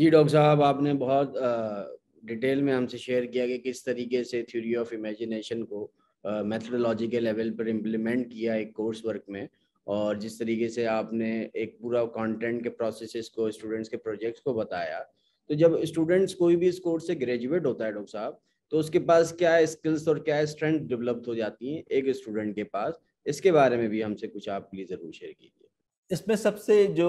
जी doctor साहब आपने बहुत डिटेल में हमसे शेयर किया कि किस तरीके से थ्योरी ऑफ इमेजिनेशन को मेथडोलॉजी के लेवल पर इम्प्लीमेंट किया एक कोर्स वर्क में और जिस तरीके से आपने एक पूरा कंटेंट के प्रोसेसेस को स्टूडेंट्स के प्रोजेक्ट्स को बताया तो जब स्टूडेंट्स कोई भी इस कोर्स से ग्रेजुएट होता है डॉक्टर साहब तो उसके पास क्या स्किल्स और क्या स्ट्रेंथ डेवलप्ड हो जाती हैं एक स्टूडेंट के पास इसके बारे में भी हमसे कुछ आप प्लीज जरूर शेयर कीजिए इसमें सबसे जो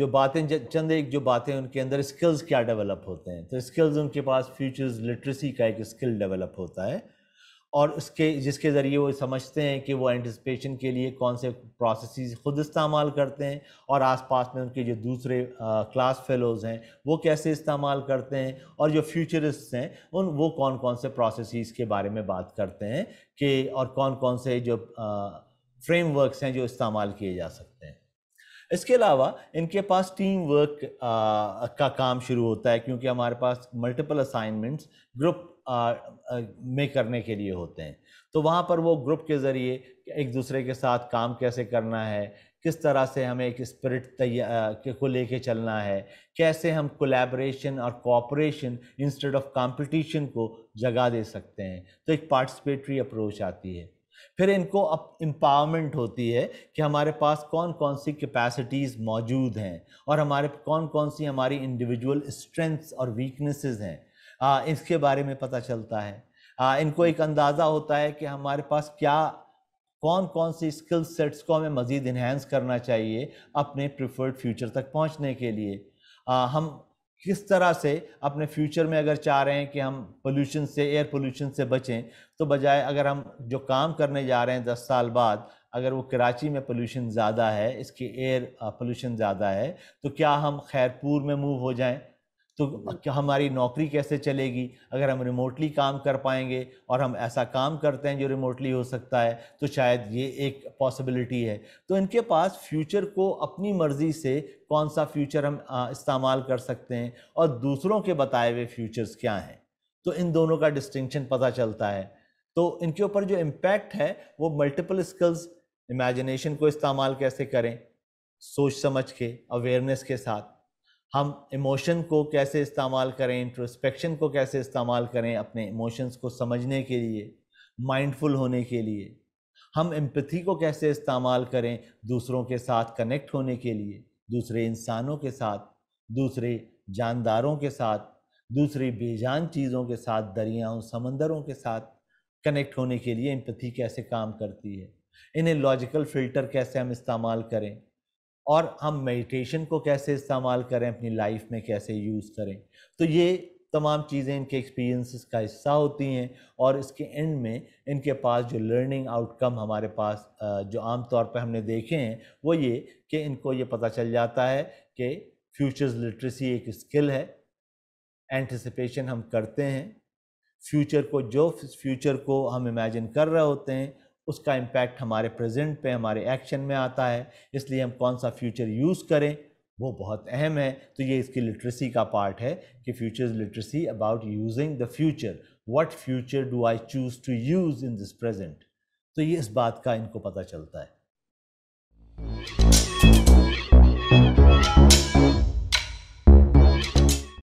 जो बातें चंद एक जो बातें उनके अंदर स्किल्स क्या डेवलप होते हैं तो स्किल्स उनके पास फ्यूचर्स लिटरेसी का एक स्किल डेवलप होता है और उसके जिसके ज़रिए वो समझते हैं कि वो एंटिसपेशन के लिए कौन से प्रोसेस खुद इस्तेमाल करते हैं और आसपास में उनके जो दूसरे क्लास फेलोज़ हैं वो कैसे इस्तेमाल करते हैं और जो फ्यूचरिस्ट हैं उन वो कौन कौन से प्रोसेस के बारे में बात करते हैं कि और कौन कौन से जो आ, फ्रेमवर्क्स हैं जो इस्तेमाल किए जा सकते हैं इसके अलावा इनके पास टीम वर्क का काम शुरू होता है क्योंकि हमारे पास मल्टीपल असाइनमेंट्स ग्रुप में करने के लिए होते हैं तो वहाँ पर वो ग्रुप के ज़रिए एक दूसरे के साथ काम कैसे करना है किस तरह से हमें एक स्पिरिट तैयार को लेके चलना है कैसे हम कोलैबोरेशन और कॉपरेशन इंस्टेड ऑफ कंपटीशन को जगह दे सकते हैं तो एक पार्टिसिपेटरी अप्रोच आती है फिर इनको अप एम्पावरमेंट होती है कि हमारे पास कौन कौन सी कैपेसिटीज़ मौजूद हैं और हमारे कौन कौन सी हमारी इंडिविजुअल स्ट्रेंथ्स और वीकनेसेस हैं आ, इसके बारे में पता चलता है आ, इनको एक अंदाज़ा होता है कि हमारे पास क्या कौन कौन सी स्किल सेट्स को हमें मज़ीद इन्हेंस करना चाहिए अपने प्रिफर्ड फ्यूचर तक पहुँचने के लिए आ, हम किस तरह से अपने फ्यूचर में अगर चाह रहे हैं कि हम पोल्यूशन से एयर पोल्यूशन से बचें तो बजाय अगर हम जो काम करने जा रहे हैं दस साल बाद अगर वो कराची में पोल्यूशन ज़्यादा है इसकी एयर पोल्यूशन ज़्यादा है तो क्या हम खैरपुर में मूव हो जाएं तो क्या हमारी नौकरी कैसे चलेगी अगर हम रिमोटली काम कर पाएंगे और हम ऐसा काम करते हैं जो रिमोटली हो सकता है तो शायद ये एक पॉसिबिलिटी है तो इनके पास फ्यूचर को अपनी मर्ज़ी से कौन सा फ्यूचर हम इस्तेमाल कर सकते हैं और दूसरों के बताए हुए फ्यूचर्स क्या हैं तो इन दोनों का डिस्टिंक्शन पता चलता है तो इनके ऊपर जो इम्पैक्ट है वो मल्टीपल स्किल्स इमेजिनेशन को इस्तेमाल कैसे करें सोच समझ के अवेयरनेस के साथ हम इमोशन को कैसे इस्तेमाल करें इंट्रोस्पेक्शन को कैसे इस्तेमाल करें अपने इमोशंस को समझने के लिए माइंडफुल होने के लिए हम एम्पथी को कैसे इस्तेमाल करें दूसरों के साथ कनेक्ट होने के लिए दूसरे इंसानों के साथ दूसरे जानदारों के साथ दूसरी बेजान चीज़ों के साथ दरियाओं समंदरों के साथ कनेक्ट होने के लिए एम्पथी कैसे काम करती है इन्हें लॉजिकल फ़िल्टर कैसे हम इस्तेमाल करें और हम मेडिटेशन को कैसे इस्तेमाल करें अपनी लाइफ में कैसे यूज़ करें तो ये तमाम चीज़ें इनके एक्सपीरियंसेस का हिस्सा होती हैं और इसके एंड में इनके पास जो लर्निंग आउटकम हमारे पास जो आम तौर पर हमने देखे हैं वो ये कि इनको ये पता चल जाता है कि फ्यूचर्स लिटरेसी एक स्किल है एंटिसिपेशन हम करते हैं फ्यूचर को जो फ्यूचर को हम इमेजिन कर रहे होते हैं उसका इम्पैक्ट हमारे प्रेजेंट पे हमारे एक्शन में आता है इसलिए हम कौन सा फ्यूचर यूज़ करें वो बहुत अहम है तो ये इसकी लिटरेसी का पार्ट है कि future literacy about using the future what future do I choose to use in this present तो ये इस बात का इनको पता चलता है